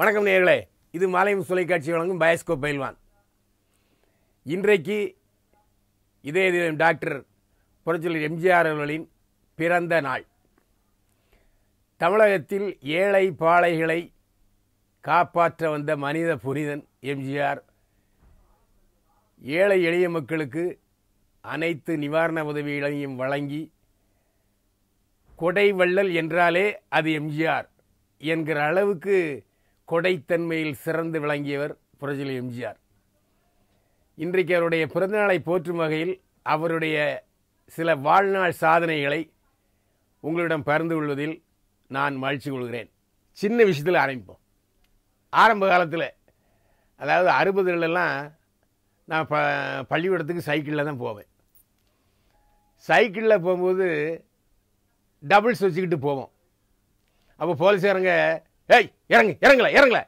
வணக்கம் நேர்களே இது மாலையம் தொலைக்காட்சி வழங்கும் பயஸ்கோ பயில்வான் இன்றைக்கு இதே டாக்டர் புரட்சியர் எம்ஜிஆர் அவர்களின் பிறந்த நாள் தமிழகத்தில் ஏழை பாளைகளை காப்பாற்ற வந்த மனித புனிதன் எம்ஜிஆர் ஏழை எளிய மக்களுக்கு அனைத்து நிவாரண உதவிகளையும் வழங்கி கொடை வள்ளல் என்றாலே அது எம்ஜிஆர் என்கிற அளவுக்கு கொடைத்தன்மையில் சிறந்து விளங்கியவர் புரஜிலி எம்ஜிஆர் இன்றைக்கு அவருடைய பிறந்தநாளை போற்றும் வகையில் அவருடைய சில வாழ்நாள் சாதனைகளை உங்களிடம் பகிர்ந்து கொள்வதில் நான் மகிழ்ச்சி கொள்கிறேன் சின்ன விஷயத்தில் ஆரம்பிப்போம் ஆரம்ப காலத்தில் அதாவது அறுபதுகளெல்லாம் நான் ப பள்ளிக்கூடத்துக்கு சைக்கிளில் தான் போவேன் சைக்கிளில் போகும்போது டபுள்ஸ் வச்சுக்கிட்டு போவோம் அப்போ போலீஸ்காரங்க ஏய் இறங்கு இறங்கல இறங்கல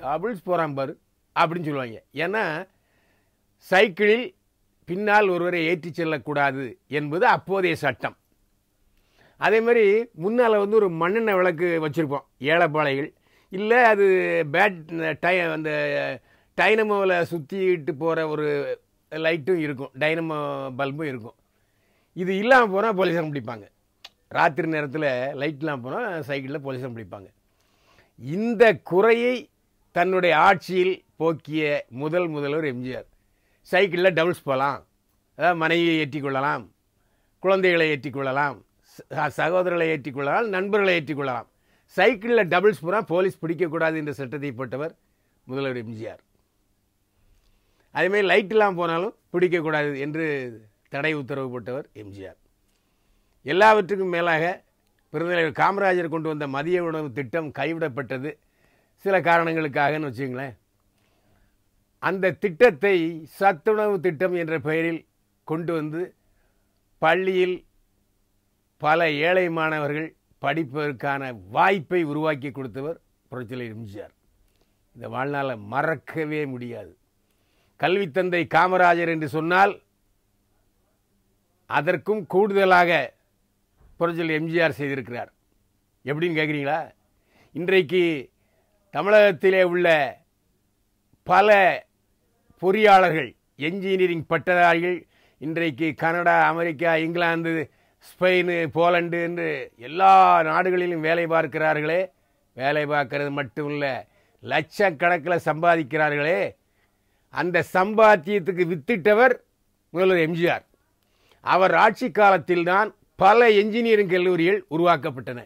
டபுள்ஸ் போகிறான் பாரு அப்படின்னு சொல்லுவாங்க ஏன்னா சைக்கிளில் பின்னால் ஒருவரை ஏற்றி செல்லக்கூடாது என்பது அப்போதைய சட்டம் அதே மாதிரி முன்னால் வந்து ஒரு மண்ணெண்ணெய் விளக்கு வச்சுருப்போம் ஏழைப்பாளைகள் இல்லை அது பேட் டை அந்த டைனமோவில் சுற்றிட்டு போகிற ஒரு லைட்டும் இருக்கும் டைனமோ பல்பும் இருக்கும் இது இல்லாமல் போனால் போலீஸாக பிடிப்பாங்க ராத்திரி நேரத்தில் லைட்லாம் போனால் சைக்கிளில் போலீஸாக பிடிப்பாங்க இந்த குறையை தன்னுடைய ஆட்சியில் போக்கிய முதல் முதல்வர் எம்ஜிஆர் சைக்கிளில் டபுள்ஸ் போகலாம் அதாவது மனைவியை ஏற்றிக்கொள்ளலாம் குழந்தைகளை ஏற்றிக்கொள்ளலாம் சகோதரர்களை ஏற்றிக்கொள்ளலாம் நண்பர்களை ஏற்றிக்கொள்ளலாம் சைக்கிளில் டபுள்ஸ் பூரா போலீஸ் பிடிக்கக்கூடாது என்ற சட்டத்தை போட்டவர் முதல்வர் எம்ஜிஆர் அதேமாதிரி லைட் இல்லாமல் போனாலும் பிடிக்கக்கூடாது என்று தடை உத்தரவு போட்டவர் எம்ஜிஆர் எல்லாவற்றுக்கும் மேலாக பெருந்தலைவர் காமராஜர் கொண்டு வந்த மதிய உணவு திட்டம் கைவிடப்பட்டது சில காரணங்களுக்காகன்னு வச்சுங்களேன் அந்த திட்டத்தை சத்துணவு திட்டம் என்ற பெயரில் கொண்டு வந்து பள்ளியில் பல ஏழை மாணவர்கள் படிப்பதற்கான வாய்ப்பை உருவாக்கி கொடுத்தவர் புரட்சிலை எம்ஜிஆர் இந்த வாழ்நாளை மறக்கவே முடியாது கல்வித்தந்தை காமராஜர் என்று சொன்னால் அதற்கும் கூடுதலாக புரட்சியில் எம்ஜிஆர் செய்திருக்கிறார் எப்படின்னு கேட்குறீங்களா இன்றைக்கு தமிழகத்திலே உள்ள பல பொறியாளர்கள் என்ஜினியரிங் பட்டதாரிகள் இன்றைக்கு Canada America England Spain Poland என்று எல்லா நாடுகளிலும் வேலை பார்க்கிறார்களே வேலை பார்க்கறது மட்டும் இல்லை லட்சக்கணக்கில் சம்பாதிக்கிறார்களே அந்த சம்பாத்தியத்துக்கு வித்திட்டவர் முதல்வர் எம்ஜிஆர் அவர் ஆட்சி காலத்தில்தான் பல என்ஜினியரிங் கல்லூரிகள் உருவாக்கப்பட்டன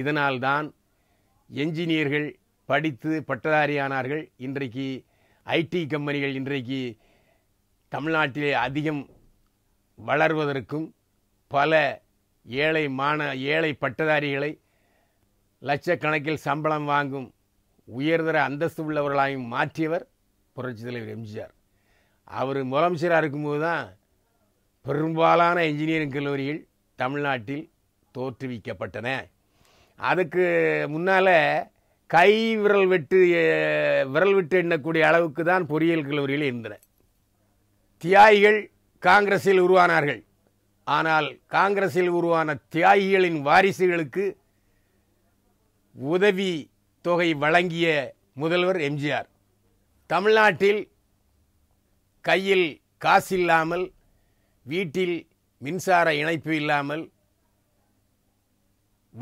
இதனால்தான் என்ஜினியர்கள் படித்து பட்டதாரியானார்கள் இன்றைக்கு ஐடி கம்பெனிகள் இன்றைக்கு தமிழ்நாட்டிலே அதிகம் வளர்வதற்கும் பல ஏழை மாண ஏழை பட்டதாரிகளை லட்சக்கணக்கில் சம்பளம் வாங்கும் உயர்தர அந்தஸ்து உள்ளவர்களாயும் மாற்றியவர் புரட்சி தலைவர் எம்ஜிஆர் அவர் முதலமைச்சராக இருக்கும்போது தான் பெரும்பாலான இன்ஜினியரிங் கல்லூரிகள் தமிழ்நாட்டில் தோற்றுவிக்கப்பட்டன அதுக்கு முன்னால் கை விரல் வெட்டு விரல் விட்டு எண்ணக்கூடிய அளவுக்கு தான் பொறியியல் கல்லூரியில் இருந்தன தியாகிகள் காங்கிரஸில் உருவானார்கள் ஆனால் காங்கிரஸில் உருவான தியாகிகளின் வாரிசுகளுக்கு உதவி தொகை வழங்கிய முதல்வர் எம்ஜிஆர் தமிழ்நாட்டில் கையில் காசு இல்லாமல் வீட்டில் மின்சார இணைப்பு இல்லாமல்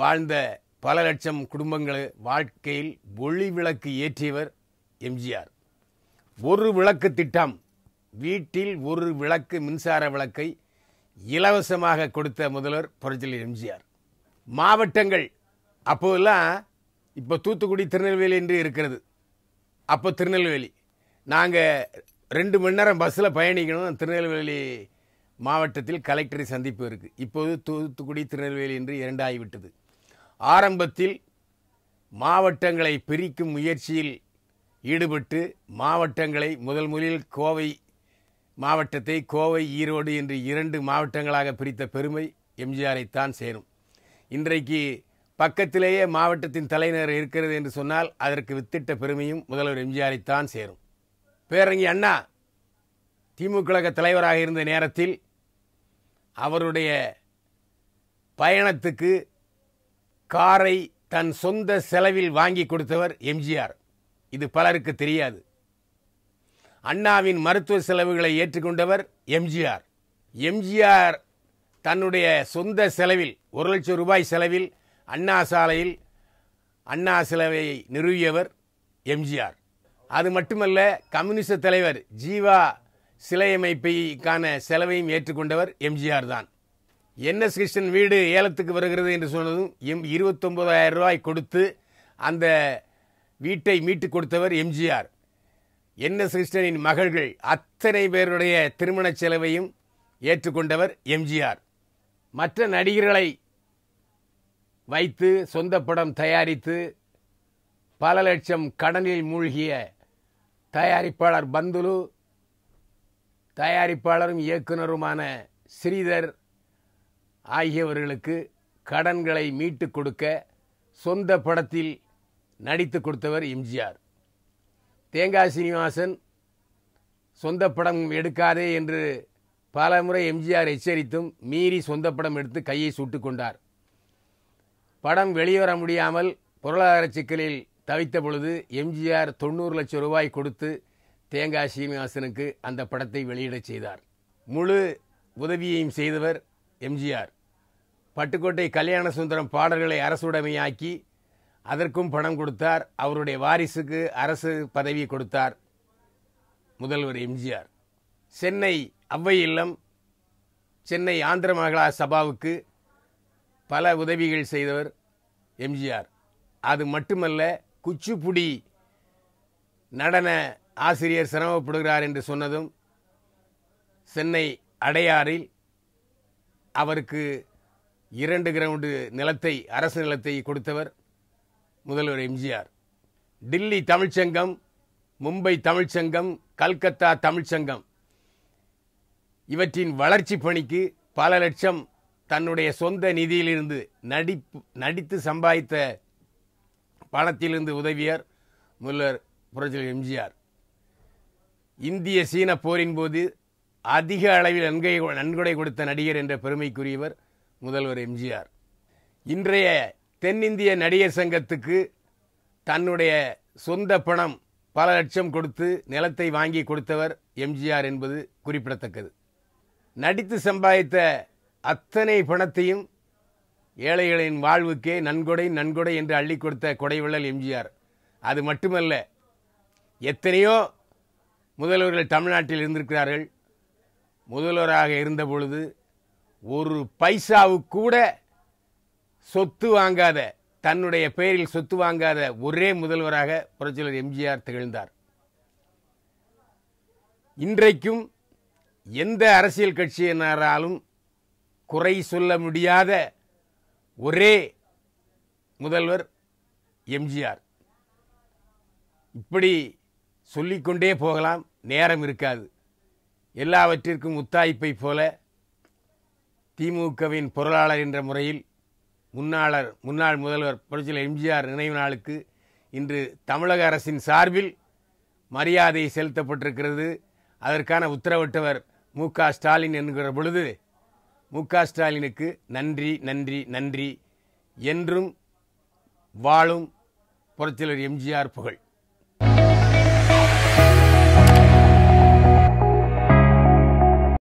வாழ்ந்த பல லட்சம் குடும்பங்கள் வாழ்க்கையில் ஒளி விளக்கு ஏற்றியவர் எம்ஜிஆர் ஒரு விளக்கு திட்டம் வீட்டில் ஒரு விளக்கு மின்சார விளக்கை இலவசமாக கொடுத்த முதல்வர் புரட்சியில் எம்ஜிஆர் மாவட்டங்கள் அப்போதெல்லாம் இப்போ தூத்துக்குடி திருநெல்வேலி என்று இருக்கிறது அப்போ திருநெல்வேலி நாங்கள் ரெண்டு மணி நேரம் பஸ்ஸில் பயணிக்கணும் திருநெல்வேலி மாவட்டத்தில் கலெக்டரை சந்திப்பு இருக்குது இப்போது தூத்துக்குடி திருநெல்வேலி என்று இரண்டாகிவிட்டது ஆரம்பத்தில் மாவட்டங்களை பிரிக்கும் முயற்சியில் ஈடுபட்டு மாவட்டங்களை முதல் முதலில் கோவை மாவட்டத்தை கோவை ஈரோடு என்று இரண்டு மாவட்டங்களாக பிரித்த பெருமை எம்ஜிஆரைத்தான் சேரும் இன்றைக்கு பக்கத்திலேயே மாவட்டத்தின் தலைநகர் இருக்கிறது என்று சொன்னால் அதற்கு வித்திட்ட பெருமையும் முதல்வர் எம்ஜிஆரைத்தான் சேரும் பேரங்கி அண்ணா திமுக தலைவராக இருந்த நேரத்தில் அவருடைய பயணத்துக்கு காரை தன் சொந்த செலவில் வாங்கி கொடுத்தவர் எம்ஜிஆர் இது பலருக்கு தெரியாது அண்ணாவின் மருத்துவ செலவுகளை ஏற்றுக்கொண்டவர் எம்ஜிஆர் எம்ஜிஆர் தன்னுடைய சொந்த செலவில் ஒரு லட்சம் ரூபாய் செலவில் அண்ணா சாலையில் அண்ணா செலவையை நிறுவியவர் எம்ஜிஆர் அது மட்டுமல்ல கம்யூனிஸ்ட் தலைவர் ஜீவா சிலையமைப்பைக்கான செலவையும் ஏற்றுக்கொண்டவர் எம்ஜிஆர் தான் என்எஸ் கிருஷ்ணன் வீடு ஏலத்துக்கு வருகிறது என்று சொன்னதும் எம் இருபத்தொம்பதாயிரம் ரூபாய் கொடுத்து அந்த வீட்டை மீட்டுக் கொடுத்தவர் எம்ஜிஆர் என்எஸ் கிருஷ்ணனின் மகள்கள் அத்தனை பேருடைய திருமண செலவையும் ஏற்றுக்கொண்டவர் எம்ஜிஆர் மற்ற நடிகர்களை வைத்து சொந்த படம் தயாரித்து பல லட்சம் கடனில் மூழ்கிய தயாரிப்பாளர் பந்துலு தயாரிப்பாளரும் இயக்குனருமான ஸ்ரீதர் ஆகியவர்களுக்கு கடன்களை மீட்டு கொடுக்க சொந்த படத்தில் நடித்து கொடுத்தவர் எம்ஜிஆர் தேங்காய் சீனிவாசன் சொந்த படம் எடுக்காதே என்று பல முறை எம்ஜிஆர் எச்சரித்தும் மீறி சொந்த படம் எடுத்து கையை சுட்டு கொண்டார் படம் வெளிவர முடியாமல் பொருளாதார சிக்கலில் தவித்த பொழுது எம்ஜிஆர் தொண்ணூறு லட்சம் ரூபாய் கொடுத்து தேங்காய் சீனிவாசனுக்கு அந்த படத்தை வெளியிடச் செய்தார் முழு உதவியையும் செய்தவர் எம்ஜிஆர் பட்டுக்கோட்டை கல்யாண சுந்தரம் பாடல்களை அரசுடைமையாக்கி அதற்கும் பணம் கொடுத்தார் அவருடைய வாரிசுக்கு அரசு பதவி கொடுத்தார் முதல்வர் எம்ஜிஆர் சென்னை அவ்வை இல்லம் சென்னை ஆந்திர மகளா சபாவுக்கு பல உதவிகள் செய்தவர் எம்ஜிஆர் அது மட்டுமல்ல குச்சிப்புடி நடன ஆசிரியர் சிரமப்படுகிறார் என்று சொன்னதும் சென்னை அடையாறில் அவருக்கு இரண்டு கிரவுண்டு நிலத்தை அரசு நிலத்தை கொடுத்தவர் முதல்வர் எம்ஜிஆர் டில்லி தமிழ்ச்சங்கம் மும்பை தமிழ்ச்சங்கம் கல்கத்தா தமிழ்ச்சங்கம் இவற்றின் வளர்ச்சி பணிக்கு பல லட்சம் தன்னுடைய சொந்த நிதியிலிருந்து நடிப்பு நடித்து சம்பாதித்த பணத்திலிருந்து உதவியார் முதல்வர் புரட்சி எம்ஜிஆர் இந்திய சீன போரின் போது அதிக அளவில் நன்கை நன்கொடை கொடுத்த நடிகர் என்ற பெருமைக்குரியவர் முதல்வர் எம்ஜிஆர் இன்றைய தென்னிந்திய நடிகர் சங்கத்துக்கு தன்னுடைய சொந்த பணம் பல லட்சம் கொடுத்து நிலத்தை வாங்கி கொடுத்தவர் எம்ஜிஆர் என்பது குறிப்பிடத்தக்கது நடித்து சம்பாதித்த அத்தனை பணத்தையும் ஏழைகளின் வாழ்வுக்கே நன்கொடை நன்கொடை என்று அள்ளி கொடுத்த கொடைவிழல் எம்ஜிஆர் அது மட்டுமல்ல எத்தனையோ முதல்வர்கள் தமிழ்நாட்டில் இருந்திருக்கிறார்கள் முதல்வராக இருந்த பொழுது ஒரு பைசாவுக்கூட சொத்து வாங்காத தன்னுடைய பெயரில் சொத்து வாங்காத ஒரே முதல்வராக புரட்சியாளர் எம்ஜிஆர் திகழ்ந்தார் இன்றைக்கும் எந்த அரசியல் கட்சியினராலும் குறை சொல்ல முடியாத ஒரே முதல்வர் எம்ஜிஆர் இப்படி சொல்லிக்கொண்டே போகலாம் நேரம் இருக்காது எல்லாவற்றிற்கும் உத்தாய்ப்பை போல திமுகவின் பொருளாளர் என்ற முறையில் முன்னாளர் முன்னாள் முதல்வர் புரட்சியில் எம்ஜிஆர் நினைவு நாளுக்கு இன்று தமிழக அரசின் சார்பில் மரியாதை செலுத்தப்பட்டிருக்கிறது அதற்கான உத்தரவிட்டவர் மு ஸ்டாலின் என்கிற பொழுது மு ஸ்டாலினுக்கு நன்றி நன்றி நன்றி என்றும் வாழும் புரட்சிலர் எம்ஜிஆர் புகழ்